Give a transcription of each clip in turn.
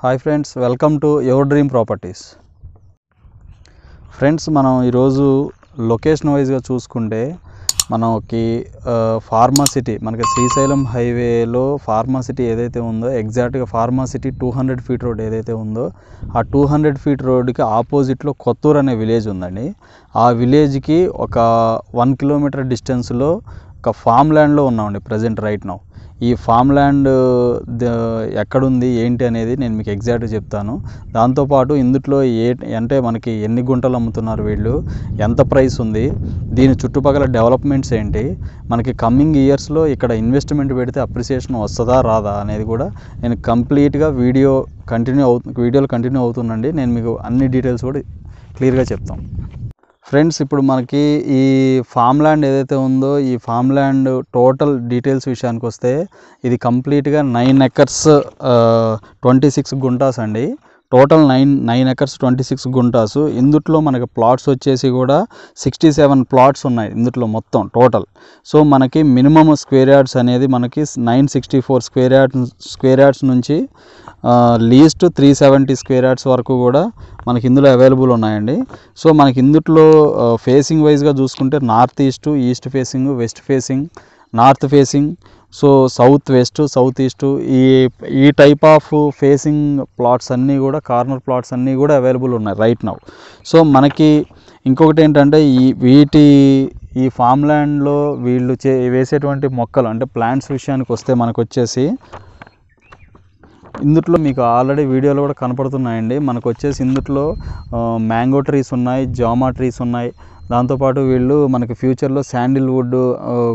hi friends welcome to your dream properties friends మనం ఈరోజు location వైజ్గా చూసుకుంటే మనకి ఫార్మాసిటీ మనకి శ్రీశైలం హైవేలో ఫార్మాసిటీ ఏదైతే ఉందో ఎగ్జాక్ట్గా pharma city two hundred feet road ఏదైతే ఉందో ఆ టూ హండ్రెడ్ ఫీట్ రోడ్కి ఆపోజిట్లో కొత్తూరు అనే విలేజ్ ఉందండి ఆ విలేజ్కి ఒక వన్ కిలోమీటర్ డిస్టెన్స్లో ఒక ఫామ్ ల్యాండ్లో ఉన్నామండి ప్రజెంట్ రైట్ నౌ ఈ ఫామ్ ల్యాండ్ ఎక్కడుంది ఏంటి అనేది నేను మీకు ఎగ్జాక్ట్ చెప్తాను దాంతోపాటు ఇందుట్లో ఏ అంటే మనకి ఎన్ని గుంటలు అమ్ముతున్నారు వీళ్ళు ఎంత ప్రైస్ ఉంది దీని చుట్టుపక్కల డెవలప్మెంట్స్ ఏంటి మనకి కమ్మింగ్ ఇయర్స్లో ఇక్కడ ఇన్వెస్ట్మెంట్ పెడితే అప్రిసియేషన్ వస్తుందా రాదా అనేది కూడా నేను కంప్లీట్గా వీడియో కంటిన్యూ అవుతు వీడియోలు కంటిన్యూ అవుతుందండి నేను మీకు అన్ని డీటెయిల్స్ కూడా క్లియర్గా చెప్తాను ఫ్రెండ్స్ ఇప్పుడు మనకి ఈ ఫామ్ ల్యాండ్ ఏదైతే ఉందో ఈ ఫామ్ ల్యాండ్ టోటల్ డీటెయిల్స్ విషయానికి వస్తే ఇది కంప్లీట్గా నైన్ ఎకర్స్ ట్వంటీ సిక్స్ గుంటాస్ అండి total nine nine acres twenty six గుంటాస్ ఇందుట్లో మనకి ప్లాట్స్ వచ్చేసి కూడా సిక్స్టీ సెవెన్ ప్లాట్స్ ఉన్నాయి ఇందుట్లో మొత్తం టోటల్ సో మనకి మినిమమ్ స్క్వేర్ యార్డ్స్ అనేది మనకి nine sixty four square yards square yards నుంచి least three seventy square yards వరకు కూడా మనకి ఇందులో అవైలబుల్ ఉన్నాయండి సో మనకి ఇందుట్లో ఫేసింగ్ వైజ్గా చూసుకుంటే north east east facing west facing north facing so south west south east ఈ ఈ టైప్ ఆఫ్ ఫేసింగ్ ప్లాట్స్ అన్నీ కూడా కార్నర్ ప్లాట్స్ అన్నీ కూడా అవైలబుల్ ఉన్నాయి రైట్ నౌ సో మనకి ఇంకొకటి ఏంటంటే ఈ వీటి ఈ ఫామ్ ల్యాండ్లో వీళ్ళు చే వేసేటువంటి మొక్కలు అంటే ప్లాంట్స్ విషయానికి వస్తే మనకు వచ్చేసి ఇందుట్లో మీకు ఆల్రెడీ వీడియోలు కూడా కనపడుతున్నాయండి మనకు వచ్చేసి ఇందుట్లో మ్యాంగో ట్రీస్ ఉన్నాయి జామా ట్రీస్ ఉన్నాయి దాంతోపాటు వీళ్ళు మనకి ఫ్యూచర్లో శాండిల్వుడ్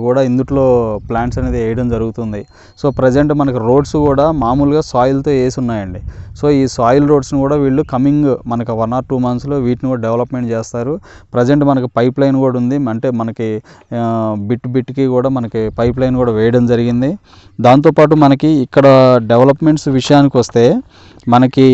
కూడా ఇందుట్లో ప్లాంట్స్ అనేది వేయడం జరుగుతుంది సో ప్రజెంట్ మనకి రోడ్స్ కూడా మామూలుగా సాయిల్తో వేసి ఉన్నాయండి సో ఈ సాయిల్ రోడ్స్ని కూడా వీళ్ళు కమింగ్ మనకి వన్ ఆర్ టూ మంత్స్లో వీటిని కూడా డెవలప్మెంట్ చేస్తారు ప్రజెంట్ మనకి పైప్ లైన్ కూడా ఉంది అంటే మనకి బిట్ బిట్కి కూడా మనకి పైప్ లైన్ కూడా వేయడం జరిగింది దాంతోపాటు మనకి ఇక్కడ డెవలప్మెంట్స్ విషయానికి వస్తే మనకి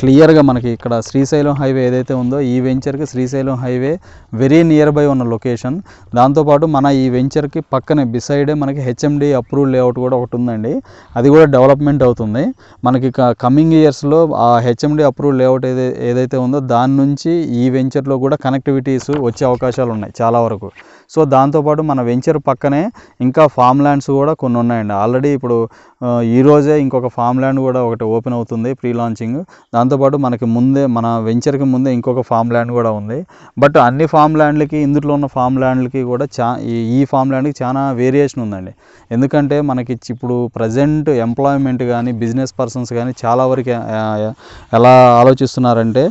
క్లియర్గా మనకి ఇక్కడ శ్రీశైలం హైవే ఏదైతే ఉందో ఈ వెంచర్కి Srisailam highway highway very near by ఉన్న లొకేషన్ దాంతోపాటు మన ఈ వెంచర్కి పక్కనే బిసైడే మనకి హెచ్ఎండి అప్రూవ్ లేఅవుట్ కూడా ఒకటి ఉందండి అది కూడా డెవలప్మెంట్ అవుతుంది మనకి కమింగ్ ఇయర్స్లో ఆ హెచ్ఎండి అప్రూవ్ లేఅవుట్ ఏదై ఏదైతే ఉందో దాని నుంచి ఈ వెంచర్లో కూడా కనెక్టివిటీస్ వచ్చే అవకాశాలు ఉన్నాయి చాలా వరకు సో దాంతోపాటు మన వెంచర్ పక్కనే ఇంకా ఫామ్ ల్యాండ్స్ కూడా కొన్ని ఉన్నాయండి ఆల్రెడీ ఇప్పుడు ఈరోజే ఇంకొక ఫామ్ ల్యాండ్ కూడా ఒకటి ఓపెన్ అవుతుంది ప్రీ లాంచింగ్ దాంతోపాటు మనకి ముందే మన వెంచర్కి ముందే ఇంకొక ఫామ్ ల్యాండ్ కూడా ఉంది బట్ అన్ని ఫామ్ ల్యాండ్లకి ఇందులో ఉన్న ఫామ్ ల్యాండ్లకి కూడా చా ఈ ఫామ్ ల్యాండ్కి చాలా వేరియేషన్ ఉందండి ఎందుకంటే మనకి ఇప్పుడు ప్రజెంట్ ఎంప్లాయ్మెంట్ కానీ బిజినెస్ పర్సన్స్ కానీ చాలా వరకు ఎలా ఆలోచిస్తున్నారంటే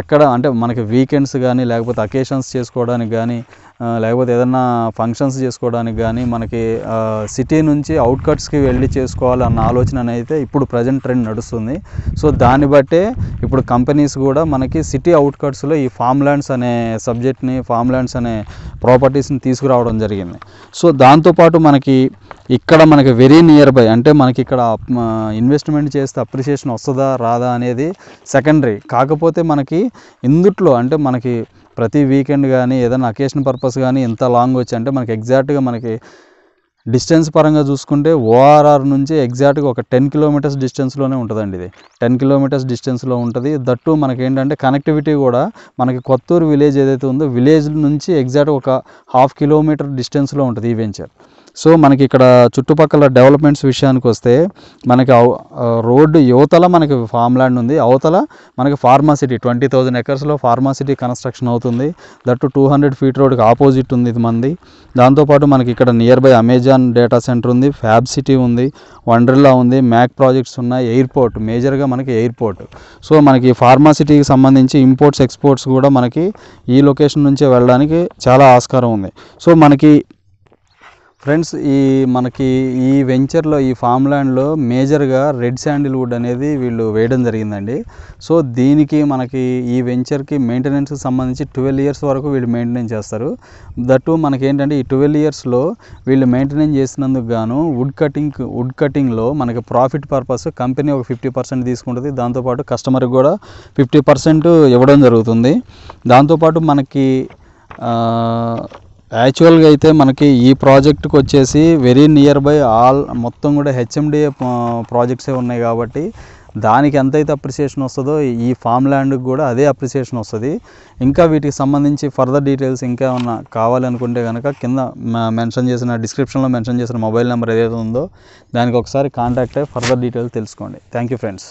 ఎక్కడ అంటే మనకి వీకెండ్స్ కానీ లేకపోతే అకేషన్స్ చేసుకోవడానికి కానీ లేకపోతే ఏదన్నా ఫంక్షన్స్ చేసుకోవడానికి కానీ మనకి సిటీ నుంచి అవుట్కట్స్కి వెళ్ళి చేసుకోవాలన్న ఆలోచన అయితే ఇప్పుడు ప్రజెంట్ ట్రెండ్ నడుస్తుంది సో దాన్ని బట్టే ఇప్పుడు కంపెనీస్ కూడా మనకి సిటీ అవుట్కట్స్లో ఈ ఫామ్ ల్యాండ్స్ అనే సబ్జెక్ట్ని ఫామ్ ల్యాండ్స్ అనే ప్రాపర్టీస్ని తీసుకురావడం జరిగింది సో దాంతోపాటు మనకి ఇక్కడ మనకి వెరీ నియర్ బై అంటే మనకి ఇక్కడ ఇన్వెస్ట్మెంట్ చేస్తే అప్రిషియేషన్ వస్తుందా రాదా అనేది సెకండరీ కాకపోతే మనకి ఇందుట్లో అంటే మనకి ప్రతి వీకెండ్ కానీ ఏదైనా అకేషన్ పర్పస్ కానీ ఎంత లాంగ్ వచ్చి అంటే మనకి ఎగ్జాక్ట్గా మనకి డిస్టెన్స్ పరంగా చూసుకుంటే ఓఆర్ఆర్ నుంచి ఎగ్జాక్ట్గా ఒక టెన్ కిలోమీటర్స్ డిస్టెన్స్లోనే ఉంటుందండి ఇది టెన్ కిలోమీటర్స్ డిస్టెన్స్లో ఉంటుంది దట్టు మనకేంటంటే కనెక్టివిటీ కూడా మనకి కొత్తూరు విలేజ్ ఏదైతే ఉందో విలేజ్ నుంచి ఎగ్జాక్ట్ ఒక హాఫ్ కిలోమీటర్ డిస్టెన్స్లో ఉంటుంది ఈ వెంచర్ సో మనకి ఇక్కడ చుట్టుపక్కల డెవలప్మెంట్స్ విషయానికి వస్తే మనకి రోడ్డు యువతల మనకి ఫామ్ ల్యాండ్ ఉంది అవతల మనకి ఫార్మాసిటీ ట్వంటీ థౌజండ్ ఎకర్స్లో ఫార్మాసిటీ కన్స్ట్రక్షన్ అవుతుంది దట్ టూ హండ్రెడ్ ఫీట్ రోడ్కి ఆపోజిట్ ఉంది ఇది మంది దాంతోపాటు మనకి ఇక్కడ near by Amazon data centre ఉంది ఫ్యాబ్ సిటీ ఉంది వండర్లా ఉంది మ్యాక్ ప్రాజెక్ట్స్ ఉన్నాయి ఎయిర్పోర్ట్ మేజర్గా మనకి ఎయిర్పోర్ట్ సో మనకి ఫార్మాసిటీకి సంబంధించి ఇంపోర్ట్స్ ఎక్స్పోర్ట్స్ కూడా మనకి ఈ లొకేషన్ నుంచే వెళ్ళడానికి చాలా ఆస్కారం ఉంది సో మనకి ఫ్రెండ్స్ ఈ మనకి ఈ వెంచర్లో ఈ ఫామ్ ల్యాండ్లో మేజర్గా రెడ్ శాండిల్వుడ్ అనేది వీళ్ళు వేయడం జరిగిందండి సో దీనికి మనకి ఈ వెంచర్కి మెయింటెనెన్స్కి సంబంధించి ట్వెల్వ్ ఇయర్స్ వరకు వీళ్ళు మెయింటెనెన్స్ చేస్తారు దట్టు మనకి ఏంటంటే ఈ ట్వెల్వ్ ఇయర్స్లో వీళ్ళు మెయింటెనెన్స్ చేసినందుకు గాను వుడ్ కటింగ్ వుడ్ కటింగ్లో మనకి ప్రాఫిట్ పర్పస్ కంపెనీ ఒక ఫిఫ్టీ పర్సెంట్ తీసుకుంటుంది దాంతోపాటు కస్టమర్కి కూడా ఫిఫ్టీ పర్సెంట్ ఇవ్వడం జరుగుతుంది దాంతోపాటు మనకి యాక్చువల్గా అయితే మనకి ఈ ప్రాజెక్ట్కి వచ్చేసి వెరీ నియర్ బై ఆల్ మొత్తం కూడా హెచ్ఎండిఏ ప్రాజెక్ట్సే ఉన్నాయి కాబట్టి దానికి ఎంతైతే అప్రిసియేషన్ వస్తుందో ఈ ఫామ్ ల్యాండ్కి కూడా అదే అప్రిసియేషన్ వస్తుంది ఇంకా వీటికి సంబంధించి ఫర్దర్ డీటెయిల్స్ ఇంకా ఏమన్నా కావాలనుకుంటే కనుక కింద మెన్షన్ చేసిన డిస్క్రిప్షన్లో మెన్షన్ చేసిన మొబైల్ నెంబర్ ఏదైతే ఉందో దానికి ఒకసారి కాంటాక్ట్ అయ్యి ఫర్దర్ డీటెయిల్స్ తెలుసుకోండి థ్యాంక్ ఫ్రెండ్స్